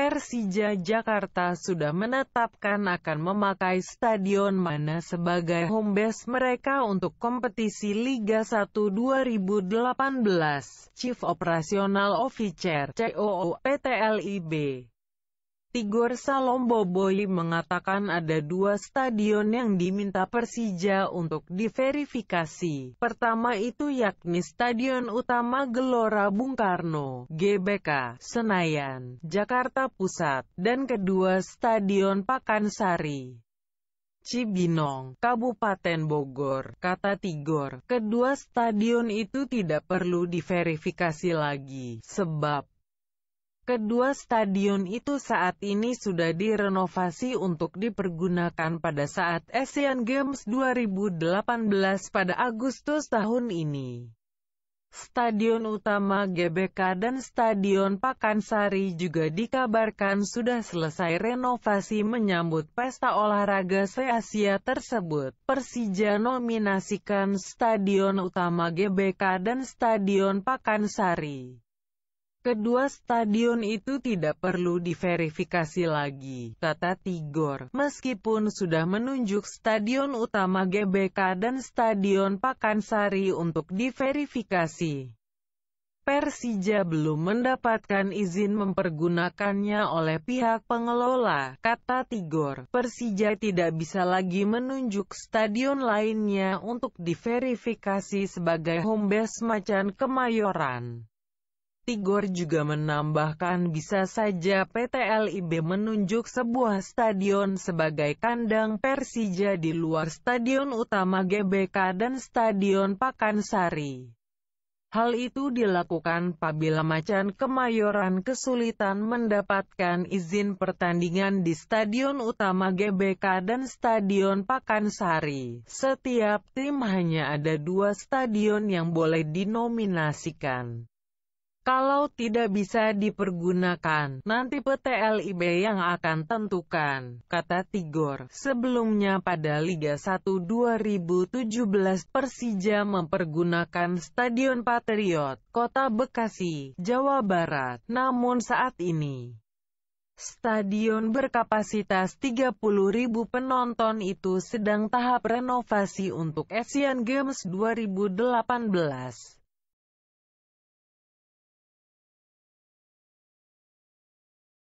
Persija Jakarta sudah menetapkan akan memakai stadion mana sebagai home base mereka untuk kompetisi Liga 1 2018. Chief Operational Officer COO PT LIB Tigor Salomboboi mengatakan ada dua stadion yang diminta Persija untuk diverifikasi. Pertama itu yakni Stadion Utama Gelora Bung Karno, GBK, Senayan, Jakarta Pusat, dan kedua Stadion Pakansari. Cibinong, Kabupaten Bogor, kata Tigor. Kedua stadion itu tidak perlu diverifikasi lagi, sebab Kedua stadion itu saat ini sudah direnovasi untuk dipergunakan pada saat Asian Games 2018 pada Agustus tahun ini. Stadion utama GBK dan Stadion Pakansari juga dikabarkan sudah selesai renovasi menyambut pesta olahraga se-Asia tersebut. Persija nominasikan Stadion utama GBK dan Stadion Pakansari. Kedua stadion itu tidak perlu diverifikasi lagi, kata Tigor. Meskipun sudah menunjuk stadion utama GBK dan stadion Pakansari untuk diverifikasi, Persija belum mendapatkan izin mempergunakannya oleh pihak pengelola, kata Tigor. Persija tidak bisa lagi menunjuk stadion lainnya untuk diverifikasi sebagai home base Macan Kemayoran. Tigor juga menambahkan bisa saja PT LIB menunjuk sebuah stadion sebagai kandang Persija di luar stadion utama GBK dan stadion Pakansari. Hal itu dilakukan apabila Macan Kemayoran kesulitan mendapatkan izin pertandingan di Stadion Utama GBK dan Stadion Pakansari. Setiap tim hanya ada dua stadion yang boleh dinominasikan. Kalau tidak bisa dipergunakan, nanti PT LIB yang akan tentukan, kata Tigor. Sebelumnya pada Liga 1 2017 Persija mempergunakan Stadion Patriot, Kota Bekasi, Jawa Barat. Namun saat ini, Stadion berkapasitas 30.000 penonton itu sedang tahap renovasi untuk Asian Games 2018.